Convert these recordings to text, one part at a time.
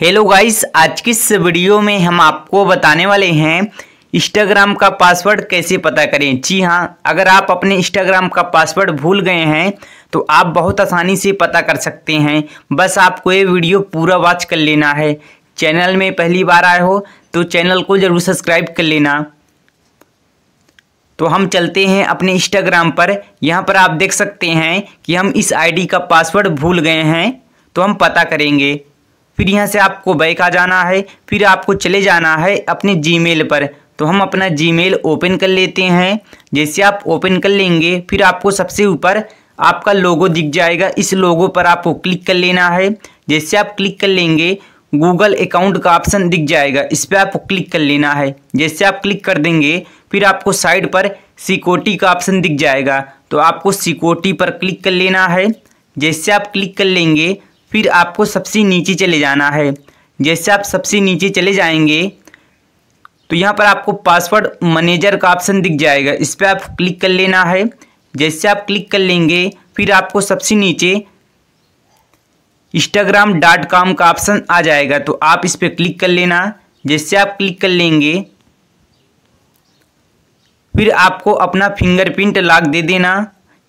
hello guys आज की इस वीडियो में हम आपको बताने वाले हैं इंस्टाग्राम का पासवर्ड कैसे पता करें जी हाँ अगर आप अपने इंस्टाग्राम का पासवर्ड भूल गए हैं तो आप बहुत आसानी से पता कर सकते हैं बस आपको ये वीडियो पूरा वॉच कर लेना है चैनल में पहली बार आए हो तो चैनल को ज़रूर सब्सक्राइब कर लेना तो हम चलते हैं अपने इंस्टाग्राम पर यहाँ पर आप देख सकते हैं कि हम इस आईडी का पासवर्ड भूल गए हैं तो हम पता करेंगे फिर यहाँ से आपको बैक आ जाना है फिर आपको चले जाना है अपने जीमेल पर तो हम अपना जीमेल ओपन कर लेते हैं जैसे आप ओपन कर लेंगे फिर आपको सबसे ऊपर आपका लोगो दिख जाएगा इस लोगो पर आपको क्लिक कर लेना है जैसे आप क्लिक कर लेंगे गूगल अकाउंट का ऑप्शन दिख जाएगा इस पर आपको क्लिक कर लेना है जैसे आप क्लिक कर देंगे फिर आपको साइड पर सिक्योरिटी का ऑप्शन दिख जाएगा तो आपको सिक्योरिटी पर क्लिक कर लेना है जैसे आप क्लिक कर लेंगे फिर आपको सबसे नीचे चले जाना है जैसे आप सबसे नीचे चले जाएंगे तो यहाँ पर आपको पासवर्ड मैनेजर का ऑप्शन दिख जाएगा इस पर आप क्लिक कर लेना है जैसे आप क्लिक कर लेंगे फिर आपको सबसे नीचे इंस्टाग्राम डॉट कॉम का ऑप्शन आ जाएगा तो आप इस पर क्लिक कर लेना जैसे आप क्लिक कर लेंगे फिर आपको अपना फिंगरप्रिंट लाग दे देना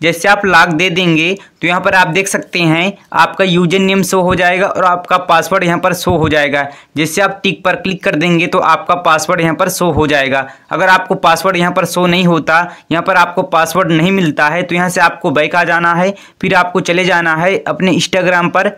जैसे आप लॉक दे देंगे तो यहाँ पर आप देख सकते हैं आपका यूजर नेम शो हो जाएगा और आपका पासवर्ड यहाँ पर शो हो जाएगा जैसे आप टिक पर क्लिक कर देंगे तो आपका पासवर्ड यहाँ पर शो हो जाएगा अगर आपको पासवर्ड यहाँ पर शो नहीं होता यहाँ पर आपको पासवर्ड नहीं मिलता है तो यहाँ से आपको बैक आ जाना है फिर आपको चले जाना है अपने इंस्टाग्राम पर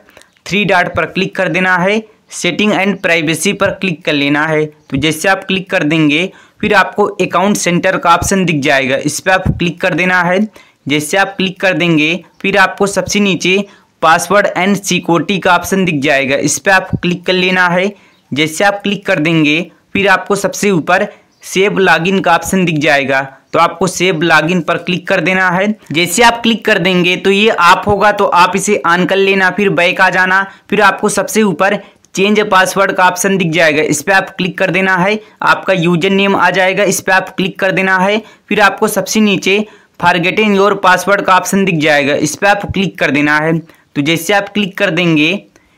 थ्री डॉट पर क्लिक कर देना है सेटिंग एंड प्राइवेसी पर क्लिक कर लेना है तो जैसे आप क्लिक कर देंगे फिर आपको अकाउंट सेंटर का ऑप्शन दिख जाएगा इस पर आप क्लिक कर देना है जैसे आप क्लिक कर देंगे फिर आपको सबसे नीचे पासवर्ड एंड सिक्योरिटी का ऑप्शन दिख जाएगा इस पर आप क्लिक कर लेना है जैसे आप क्लिक कर देंगे फिर आपको सबसे ऊपर सेव लॉगिन का ऑप्शन दिख जाएगा तो आपको सेव लॉगिन पर क्लिक कर देना है जैसे आप क्लिक कर देंगे तो ये आप होगा तो आप इसे ऑन कर लेना फिर बैक आ जाना फिर आपको सबसे ऊपर चेंज पासवर्ड का ऑप्शन दिख जाएगा इस पर आप क्लिक कर देना है आपका यूजर नेम आ जाएगा इस पर आप क्लिक कर देना है फिर आपको सबसे नीचे फारगेटिंग योर पासवर्ड का ऑप्शन दिख जाएगा इस पर आप क्लिक कर देना है तो जैसे आप क्लिक कर देंगे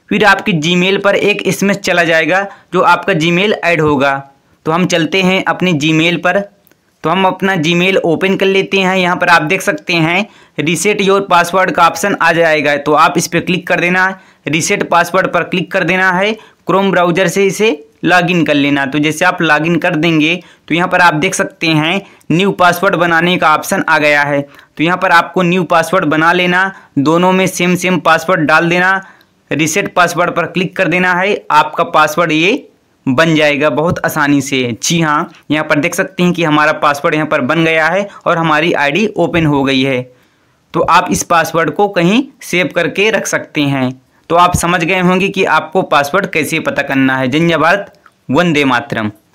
फिर आपके जीमेल पर एक इसमें चला जाएगा जो आपका जीमेल ऐड होगा तो हम चलते हैं अपने जीमेल पर तो हम अपना जीमेल ओपन कर लेते हैं यहाँ पर आप देख सकते हैं रीसेट योर पासवर्ड का ऑप्शन आ जाएगा तो आप इस पर क्लिक कर देना है रीसेट पासवर्ड पर क्लिक कर देना है क्रोम ब्राउजर से इसे लॉगिन कर लेना तो जैसे आप लॉगिन कर देंगे तो यहाँ पर आप देख सकते हैं न्यू पासवर्ड बनाने का ऑप्शन आ गया है तो यहाँ पर आपको न्यू पासवर्ड बना लेना दोनों में सेम सेम पासवर्ड डाल देना रिसेट पासवर्ड पर क्लिक कर देना है आपका पासवर्ड ये बन जाएगा बहुत आसानी से जी हाँ यहाँ पर देख सकते हैं कि हमारा पासवर्ड यहाँ पर बन गया है और हमारी आईडी ओपन हो गई है तो आप इस पासवर्ड को कहीं सेव करके रख सकते हैं तो आप समझ गए होंगे कि आपको पासवर्ड कैसे पता करना है जय भारत वंदे मातरम